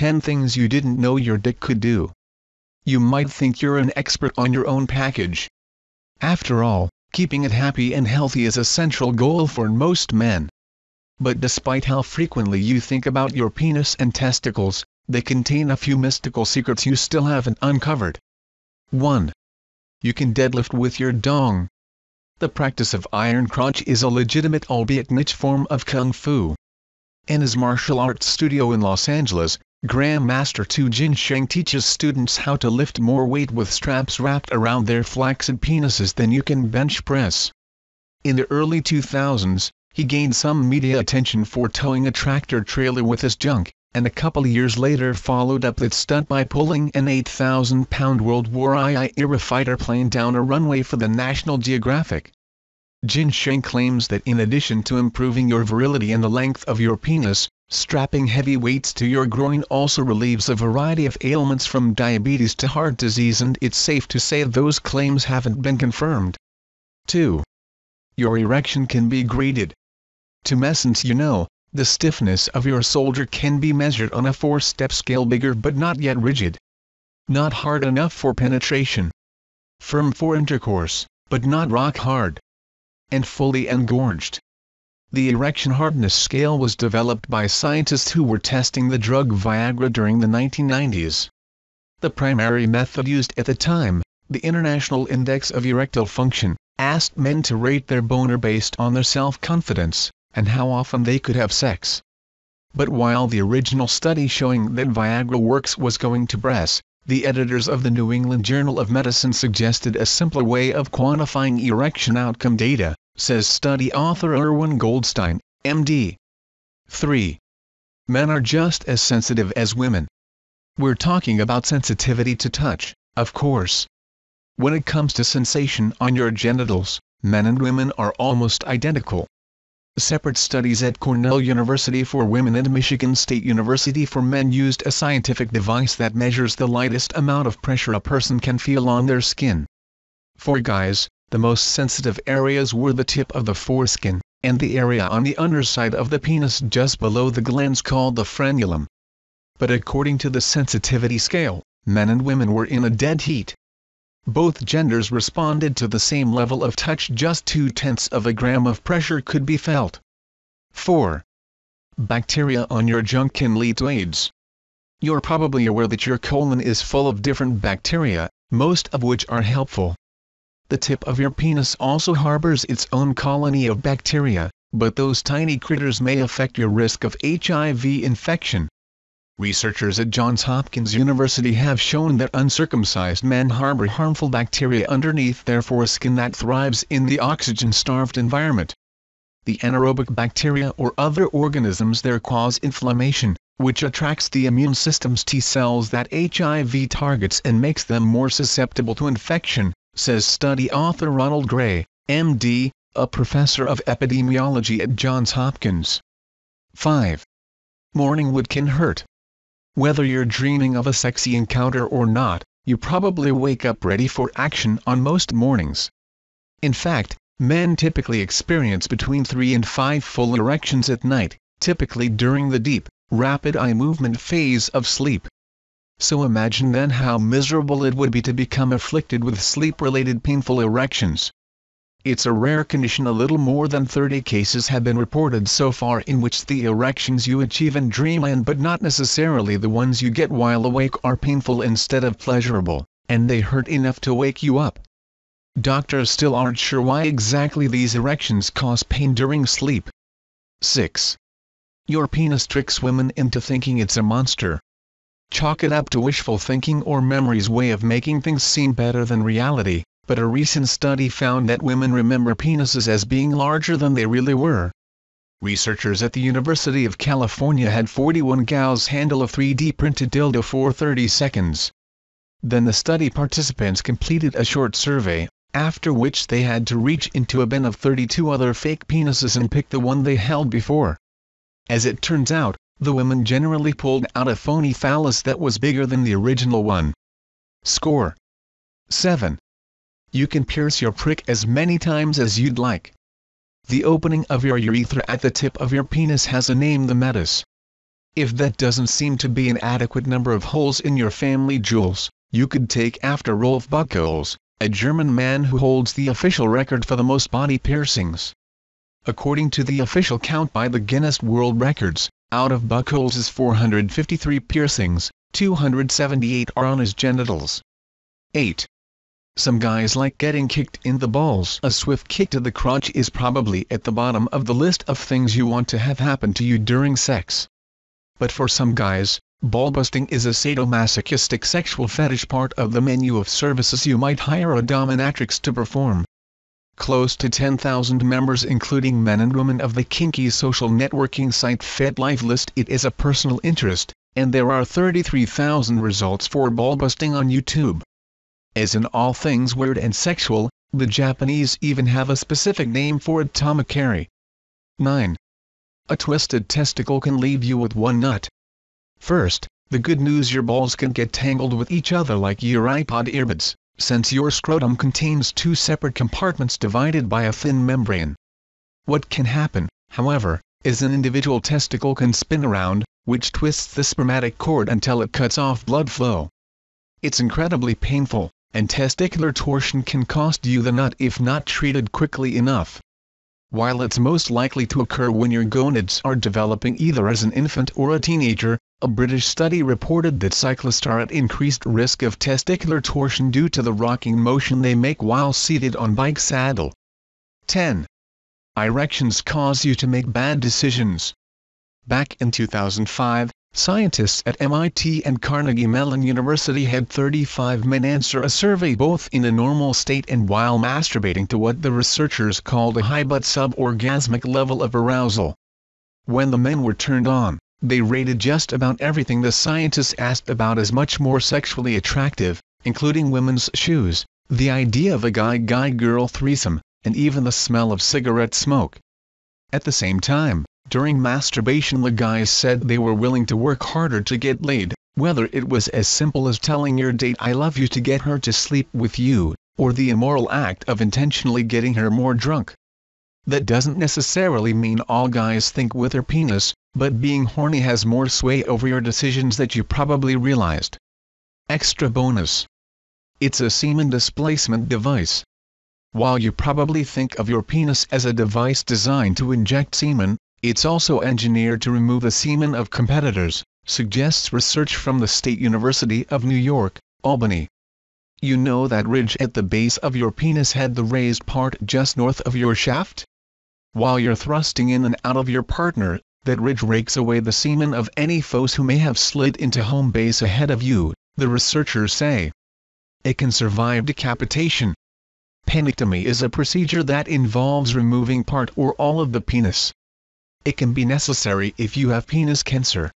10 things you didn't know your dick could do. You might think you're an expert on your own package. After all, keeping it happy and healthy is a central goal for most men. But despite how frequently you think about your penis and testicles, they contain a few mystical secrets you still haven't uncovered. 1. You can deadlift with your dong. The practice of iron crunch is a legitimate albeit niche form of kung fu. Anna's Martial Arts Studio in Los Angeles, Grandmaster Tu Sheng teaches students how to lift more weight with straps wrapped around their flaccid penises than you can bench press. In the early 2000s, he gained some media attention for towing a tractor trailer with his junk, and a couple years later followed up that stunt by pulling an 8,000-pound World War II era fighter plane down a runway for the National Geographic. Jin Sheng claims that in addition to improving your virility and the length of your penis, Strapping heavy weights to your groin also relieves a variety of ailments from diabetes to heart disease and it's safe to say those claims haven't been confirmed. 2. Your erection can be graded. To Messence you know, the stiffness of your soldier can be measured on a four-step scale bigger but not yet rigid. Not hard enough for penetration. Firm for intercourse, but not rock hard. And fully engorged the erection hardness scale was developed by scientists who were testing the drug Viagra during the 1990s. The primary method used at the time, the International Index of Erectile Function, asked men to rate their boner based on their self-confidence and how often they could have sex. But while the original study showing that Viagra works was going to press, the editors of the New England Journal of Medicine suggested a simpler way of quantifying erection outcome data, says study author Erwin Goldstein, MD. 3. Men are just as sensitive as women. We're talking about sensitivity to touch, of course. When it comes to sensation on your genitals, men and women are almost identical. Separate studies at Cornell University for women and Michigan State University for men used a scientific device that measures the lightest amount of pressure a person can feel on their skin. For guys, the most sensitive areas were the tip of the foreskin, and the area on the underside of the penis just below the glans called the frenulum. But according to the sensitivity scale, men and women were in a dead heat. Both genders responded to the same level of touch just two-tenths of a gram of pressure could be felt. 4. Bacteria on your junk can lead to AIDS. You're probably aware that your colon is full of different bacteria, most of which are helpful, the tip of your penis also harbors its own colony of bacteria, but those tiny critters may affect your risk of HIV infection. Researchers at Johns Hopkins University have shown that uncircumcised men harbor harmful bacteria underneath their foreskin that thrives in the oxygen-starved environment. The anaerobic bacteria or other organisms there cause inflammation, which attracts the immune system's T cells that HIV targets and makes them more susceptible to infection says study author Ronald Gray, MD, a professor of epidemiology at Johns Hopkins. 5. Morning wood can hurt. Whether you're dreaming of a sexy encounter or not, you probably wake up ready for action on most mornings. In fact, men typically experience between 3 and 5 full erections at night, typically during the deep, rapid eye movement phase of sleep so imagine then how miserable it would be to become afflicted with sleep-related painful erections. It's a rare condition a little more than 30 cases have been reported so far in which the erections you achieve in dreamland but not necessarily the ones you get while awake are painful instead of pleasurable, and they hurt enough to wake you up. Doctors still aren't sure why exactly these erections cause pain during sleep. 6. Your penis tricks women into thinking it's a monster, chalk it up to wishful thinking or memory's way of making things seem better than reality, but a recent study found that women remember penises as being larger than they really were. Researchers at the University of California had 41 gals handle a 3D printed dildo for 30 seconds. Then the study participants completed a short survey, after which they had to reach into a bin of 32 other fake penises and pick the one they held before. As it turns out, the women generally pulled out a phony phallus that was bigger than the original one. Score 7. You can pierce your prick as many times as you'd like. The opening of your urethra at the tip of your penis has a name the metis. If that doesn't seem to be an adequate number of holes in your family jewels, you could take after Rolf Buckholz, a German man who holds the official record for the most body piercings. According to the official count by the Guinness World Records, out of Buckholz's 453 piercings, 278 are on his genitals. 8. Some guys like getting kicked in the balls. A swift kick to the crotch is probably at the bottom of the list of things you want to have happen to you during sex. But for some guys, ball busting is a sadomasochistic sexual fetish part of the menu of services you might hire a dominatrix to perform close to 10,000 members including men and women of the kinky social networking site FetLife list it as a personal interest, and there are 33,000 results for ball busting on YouTube. As in all things weird and sexual, the Japanese even have a specific name for it tamikari. 9. A twisted testicle can leave you with one nut. First, the good news your balls can get tangled with each other like your iPod earbuds since your scrotum contains two separate compartments divided by a thin membrane. What can happen, however, is an individual testicle can spin around, which twists the spermatic cord until it cuts off blood flow. It's incredibly painful, and testicular torsion can cost you the nut if not treated quickly enough. While it's most likely to occur when your gonads are developing either as an infant or a teenager, a British study reported that cyclists are at increased risk of testicular torsion due to the rocking motion they make while seated on bike saddle. 10. Erections cause you to make bad decisions. Back in 2005, scientists at MIT and Carnegie Mellon University had 35 men answer a survey both in a normal state and while masturbating to what the researchers called a high but sub-orgasmic level of arousal. When the men were turned on, they rated just about everything the scientists asked about as much more sexually attractive, including women's shoes, the idea of a guy-guy-girl threesome, and even the smell of cigarette smoke. At the same time, during masturbation the guys said they were willing to work harder to get laid, whether it was as simple as telling your date I love you to get her to sleep with you, or the immoral act of intentionally getting her more drunk. That doesn't necessarily mean all guys think with their penis, but being horny has more sway over your decisions that you probably realized. Extra bonus. It's a semen displacement device. While you probably think of your penis as a device designed to inject semen, it's also engineered to remove the semen of competitors, suggests research from the State University of New York, Albany. You know that ridge at the base of your penis had the raised part just north of your shaft? While you're thrusting in and out of your partner, that ridge rakes away the semen of any foes who may have slid into home base ahead of you, the researchers say. It can survive decapitation. Penectomy is a procedure that involves removing part or all of the penis. It can be necessary if you have penis cancer.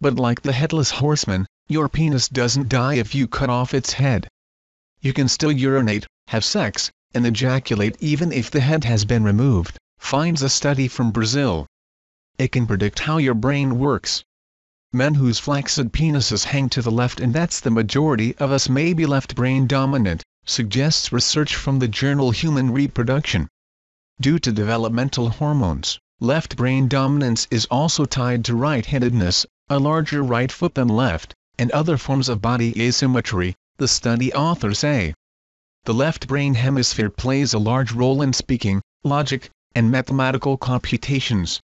But like the headless horseman, your penis doesn't die if you cut off its head. You can still urinate, have sex, and ejaculate even if the head has been removed, finds a study from Brazil it can predict how your brain works. Men whose flaccid penises hang to the left and that's the majority of us may be left brain dominant, suggests research from the journal Human Reproduction. Due to developmental hormones, left brain dominance is also tied to right-handedness, a larger right foot than left, and other forms of body asymmetry, the study authors say. The left brain hemisphere plays a large role in speaking, logic, and mathematical computations,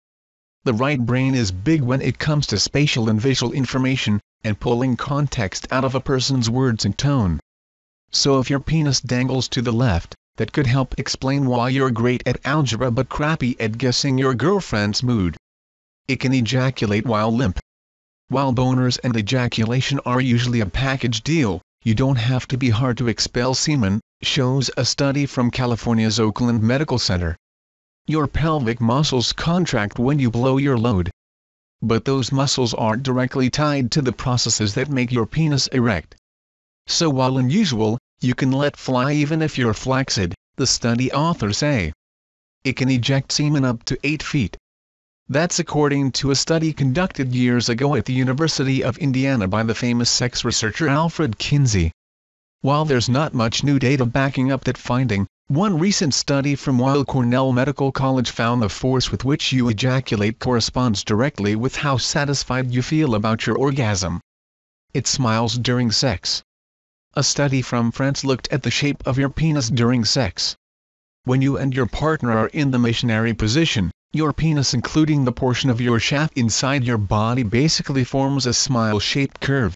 the right brain is big when it comes to spatial and visual information, and pulling context out of a person's words and tone. So if your penis dangles to the left, that could help explain why you're great at algebra but crappy at guessing your girlfriend's mood. It can ejaculate while limp. While boners and ejaculation are usually a package deal, you don't have to be hard to expel semen, shows a study from California's Oakland Medical Center. Your pelvic muscles contract when you blow your load. But those muscles aren't directly tied to the processes that make your penis erect. So while unusual, you can let fly even if you're flaccid, the study authors say. It can eject semen up to 8 feet. That's according to a study conducted years ago at the University of Indiana by the famous sex researcher Alfred Kinsey. While there's not much new data backing up that finding, one recent study from Weill Cornell Medical College found the force with which you ejaculate corresponds directly with how satisfied you feel about your orgasm. It smiles during sex. A study from France looked at the shape of your penis during sex. When you and your partner are in the missionary position, your penis including the portion of your shaft inside your body basically forms a smile-shaped curve.